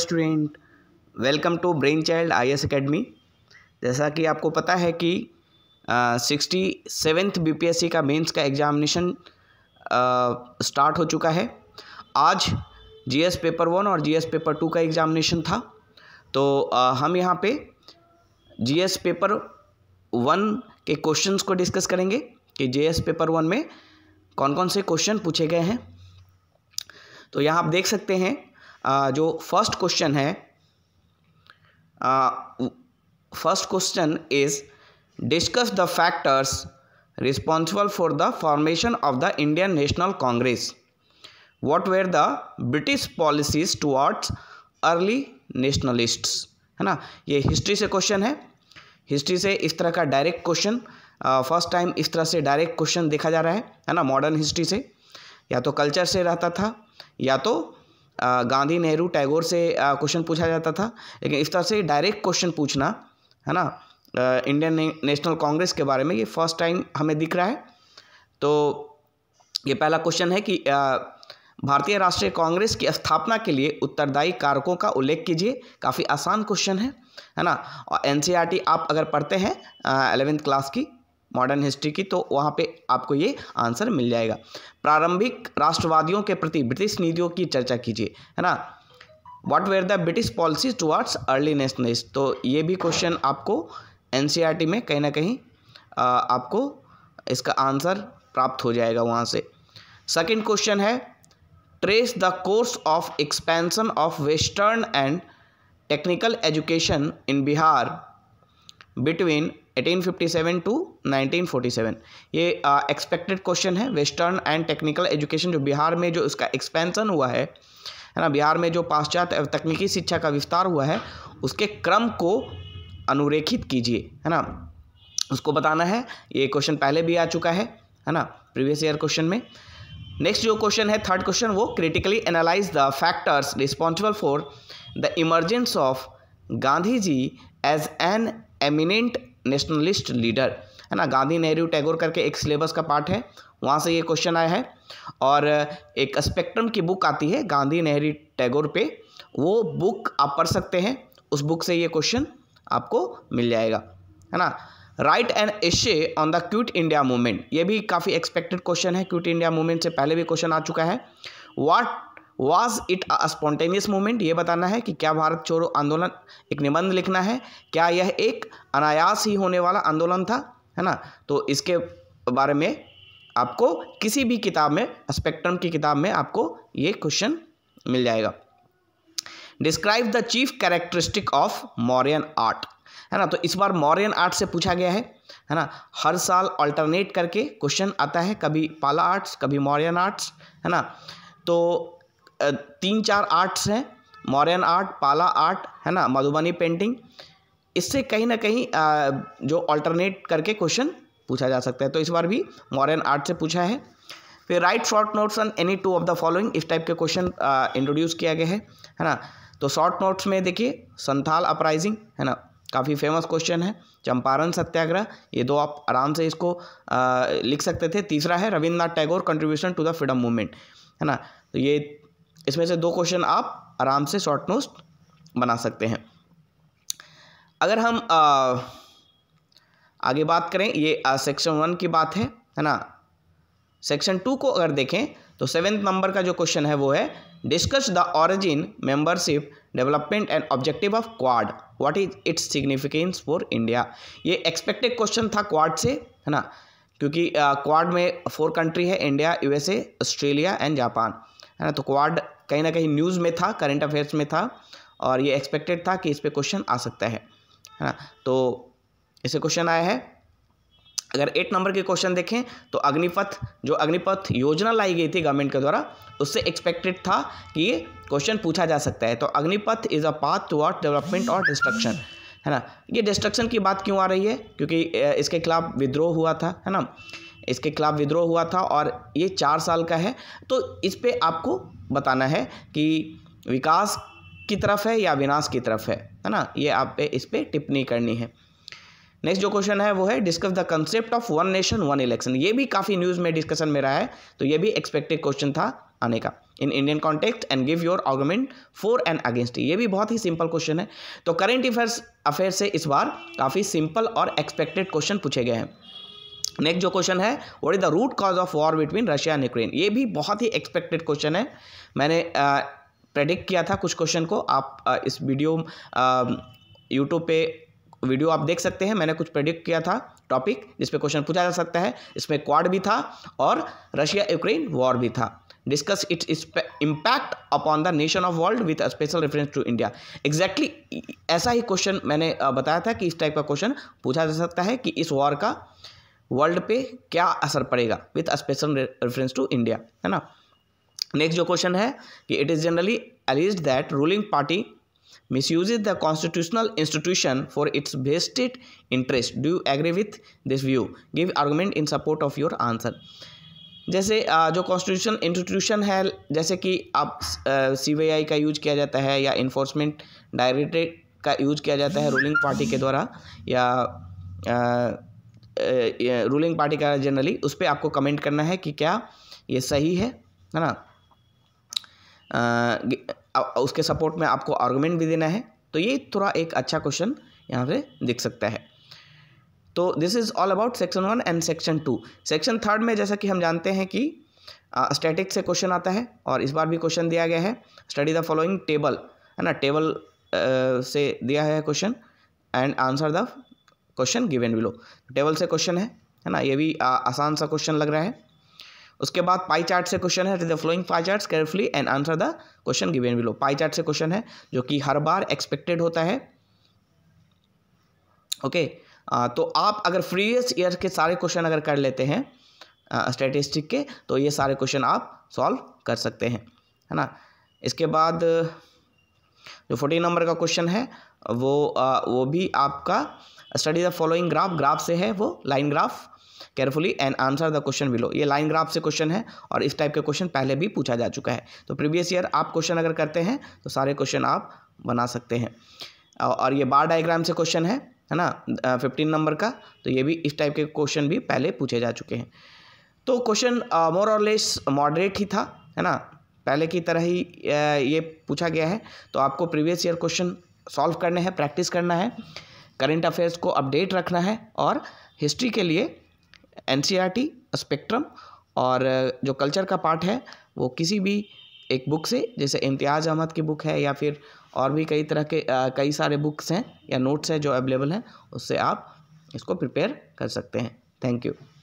student welcome to brain child I S academy जैसा कि आपको पता है कि sixty seventh B P S C का मेंस का एग्जामिनेशन स्टार्ट हो चुका है आज जी एस पेपर वन और जी एस पेपर टू का एग्जामिनेशन था तो आ, हम यहाँ पे जी एस पेपर वन के क्वेश्चंस को डिस्कस करेंगे कि जी एस पेपर वन में कौन कौन से क्वेश्चन पूछे गए हैं तो यहाँ आप देख सकते हैं जो फर्स्ट क्वेश्चन है first question is discuss the factors responsible for the formation of the Indian National Congress what where the British policies towards early nationalist है ना ये हिस्ट्री से क्वेश्चन है हिस्ट्री से इस तरह का डायरेक्ट क्वेश्चन फर्स्ट टाइम इस तरह से डायरेक्ट क्वेश्चन देखा जा रहा है है ना मॉडर्न हिस्ट्री से या तो कल्चर से रहता था या तो गांधी नेहरू टैगोर से क्वेश्चन पूछा जाता था लेकिन इस तरह से डायरेक्ट क्वेश्चन पूछना है ना इंडियन नेशनल कांग्रेस के बारे में ये फर्स्ट टाइम हमें दिख रहा है तो ये पहला क्वेश्चन है कि भारतीय राष्ट्रीय कांग्रेस की स्थापना के लिए उत्तरदायी कारकों का उल्लेख कीजिए काफ़ी आसान क्वेश्चन है है ना और एन e आप अगर पढ़ते हैं एलेवेंथ क्लास की मॉडर्न हिस्ट्री की तो वहाँ पे आपको ये आंसर मिल जाएगा प्रारंभिक राष्ट्रवादियों के प्रति ब्रिटिश नीतियों की चर्चा कीजिए है ना what where the British policies towards early nationalist तो ये भी क्वेश्चन आपको एन e में कहीं ना कहीं आपको इसका आंसर प्राप्त हो जाएगा वहाँ से सेकेंड क्वेश्चन है trace the course of expansion of western and technical education in Bihar between 1857 to 1947 ये एक्सपेक्टेड uh, क्वेश्चन है वेस्टर्न एंड टेक्निकल एजुकेशन जो बिहार में जो इसका एक्सपेंसन हुआ है है ना बिहार में जो पाश्चात्य तकनीकी शिक्षा का विस्तार हुआ है उसके क्रम को अनुरेखित कीजिए है ना उसको बताना है ये क्वेश्चन पहले भी आ चुका है है ना प्रीवियस ईयर क्वेश्चन में नेक्स्ट जो क्वेश्चन है थर्ड क्वेश्चन वो critically analyse the factors responsible for the emergence of Gandhi ji as an eminent nationalist leader है ना गांधी नेहरू टैगोर करके एक सिलेबस का पार्ट है वहाँ से ये क्वेश्चन आया है और एक स्पेक्ट्रम की बुक आती है गांधी नेहरू टैगोर पे वो बुक आप पढ़ सकते हैं उस बुक से ये क्वेश्चन आपको मिल जाएगा है ना write an essay on the quit India movement ये भी काफ़ी एक्सपेक्टेड क्वेश्चन है क्यूट इंडिया मूवमेंट से पहले भी क्वेश्चन आ चुका है what was it a spontaneous spontaneous movement ये बताना है कि क्या भारत छोड़ो आंदोलन एक निबंध लिखना है क्या यह एक अनायास ही होने वाला आंदोलन था है ना तो इसके बारे में आपको किसी भी किताब में स्पेक्ट्रम की किताब में आपको ये क्वेश्चन मिल जाएगा describe the chief characteristic of Mauryan art है ना तो इस बार मॉरियन आर्ट से पूछा गया है है ना हर साल अल्टरनेट करके क्वेश्चन आता है कभी पाला आर्ट्स कभी मॉरियन आर्ट्स है ना तो तीन चार आर्ट्स हैं मॉरन आर्ट पाला आर्ट है ना मधुबनी पेंटिंग इससे कहीं ना कहीं जो अल्टरनेट करके क्वेश्चन पूछा जा सकता है तो इस बार भी मॉरन आर्ट से पूछा है फिर write short notes on any two of the following इस टाइप के क्वेश्चन इंट्रोड्यूस किया गया है है ना तो शॉर्ट नोट्स में देखिए संथाल अपराइजिंग है ना काफ़ी फेमस क्वेश्चन है चंपारण सत्याग्रह ये दो आप आराम से इसको आ, लिख सकते थे तीसरा है Rabindranath Tagore contribution to the freedom movement है ना तो ये इसमें से दो क्वेश्चन आप आराम से शॉर्ट नोट बना सकते हैं अगर हम आ, आगे बात करें ये सेक्शन वन की बात है है ना सेक्शन टू को अगर देखें तो सेवेंथ नंबर का जो क्वेश्चन है वो है discuss the origin membership development and objective of Quad what is its significance for India ये एक्सपेक्टेड क्वेश्चन था क्वाड से है ना क्योंकि क्वाड में फोर कंट्री है India USA Australia and Japan है ना तो क्वाड कहीं ना कहीं न्यूज़ में था करंट अफेयर्स में था और ये एक्सपेक्टेड था कि इस पर क्वेश्चन आ सकता है है ना तो इसे क्वेश्चन आया है अगर एट नंबर के क्वेश्चन देखें तो अग्निपथ जो अग्निपथ योजना लाई गई थी गवर्नमेंट के द्वारा उससे एक्सपेक्टेड था कि ये क्वेश्चन पूछा जा सकता है तो Agnipath is a path to art development और डिस्ट्रक्शन है ना ये डिस्ट्रक्शन की बात क्यों आ रही है क्योंकि इसके खिलाफ विद्रोह हुआ था है ना इसके खिलाफ विद्रोह हुआ था और ये चार साल का है तो इस पर आपको बताना है कि विकास की तरफ है या विनाश की तरफ है है ना ये आप पे इस पर टिप्पणी करनी है नेक्स्ट जो क्वेश्चन है वो है discuss the concept of one nation one election ये भी काफ़ी न्यूज़ में डिस्कशन में रहा है तो ये भी एक्सपेक्टेड क्वेश्चन था आने का in Indian context and give your argument for and against ये भी बहुत ही सिंपल क्वेश्चन है तो करेंट अफेयर्स अफेयर से इस बार काफ़ी सिंपल और एक्सपेक्टेड क्वेश्चन पूछे गए हैं नेक्स्ट जो क्वेश्चन है what is the root cause of war between Russia and Ukraine ये भी बहुत ही एक्सपेक्टेड क्वेश्चन है मैंने प्रेडिक्ट किया था कुछ क्वेश्चन को आप आ, इस वीडियो यूट्यूब पे वीडियो आप देख सकते हैं मैंने कुछ प्रेडिक्ट किया था टॉपिक जिसपे क्वेश्चन पूछा जा सकता है इसमें क्वाड भी था और रशिया यूक्रेन वॉर भी था discuss its impact upon the nation of world with special reference to India exactly ऐसा ही क्वेश्चन मैंने बताया था कि इस टाइप का क्वेश्चन पूछा जा सकता है कि इस वॉर का वर्ल्ड पे क्या असर पड़ेगा with special reference to India है ना नेक्स्ट जो क्वेश्चन है कि it is generally alleged that ruling party misuse the constitutional institution for its vested interest do you agree with this view give argument in support of your answer जैसे जो constitution institution है जैसे कि आप CBI का use किया जाता है या इन्फोर्समेंट डायरेक्टरेट का यूज किया जाता है रूलिंग पार्टी के द्वारा या रूलिंग पार्टी का जनरली उस पर आपको कमेंट करना है कि क्या ये सही है है ना आ, उसके सपोर्ट में आपको आर्गूमेंट भी देना है तो ये थोड़ा एक अच्छा क्वेश्चन यहाँ पे दिख सकता है तो this is all about section one and section two section third में जैसा कि हम जानते हैं कि स्टैटिक से क्वेश्चन आता है और इस बार भी क्वेश्चन दिया गया है स्टडी द फॉलोइंग टेबल है ना टेबल से दिया है question and answer the question given below table से क्वेश्चन है है ना ये भी आ, आसान सा क्वेश्चन लग रहा है उसके बाद पाई चार्ट से क्वेश्चन है the following pie chart carefully and answer the question given below pie chart से क्वेश्चन है जो कि हर बार एक्सपेक्टेड होता है ओके okay, तो आप अगर प्रीवियस ईयर के सारे क्वेश्चन अगर कर लेते हैं स्टेटिस्टिक के तो ये सारे क्वेश्चन आप सॉल्व कर सकते हैं है ना इसके बाद जो फोर्टीन नंबर का क्वेश्चन है वो आ, वो भी आपका study the following graph graph से है वो line graph carefully and answer the question below ये लाइन ग्राफ से क्वेश्चन है और इस टाइप के क्वेश्चन पहले भी पूछा जा चुका है तो प्रीवियस ईयर आप क्वेश्चन अगर करते हैं तो सारे क्वेश्चन आप बना सकते हैं और ये बार डायग्राम से क्वेश्चन है है ना फिफ्टीन नंबर का तो ये भी इस टाइप के क्वेश्चन भी पहले पूछे जा चुके हैं तो क्वेश्चन मोर और लेस मॉडरेट ही था है ना पहले की तरह ही ये पूछा गया है तो आपको प्रीवियस ईयर क्वेश्चन सॉल्व करने हैं प्रैक्टिस करना है करंट अफेयर्स को अपडेट रखना है और हिस्ट्री के लिए एन स्पेक्ट्रम e और जो कल्चर का पार्ट है वो किसी भी एक बुक से जैसे इम्तियाज़ अहमद की बुक है या फिर और भी कई तरह के आ, कई सारे बुक्स हैं या नोट्स हैं जो अवेलेबल हैं उससे आप इसको प्रिपेयर कर सकते हैं थैंक यू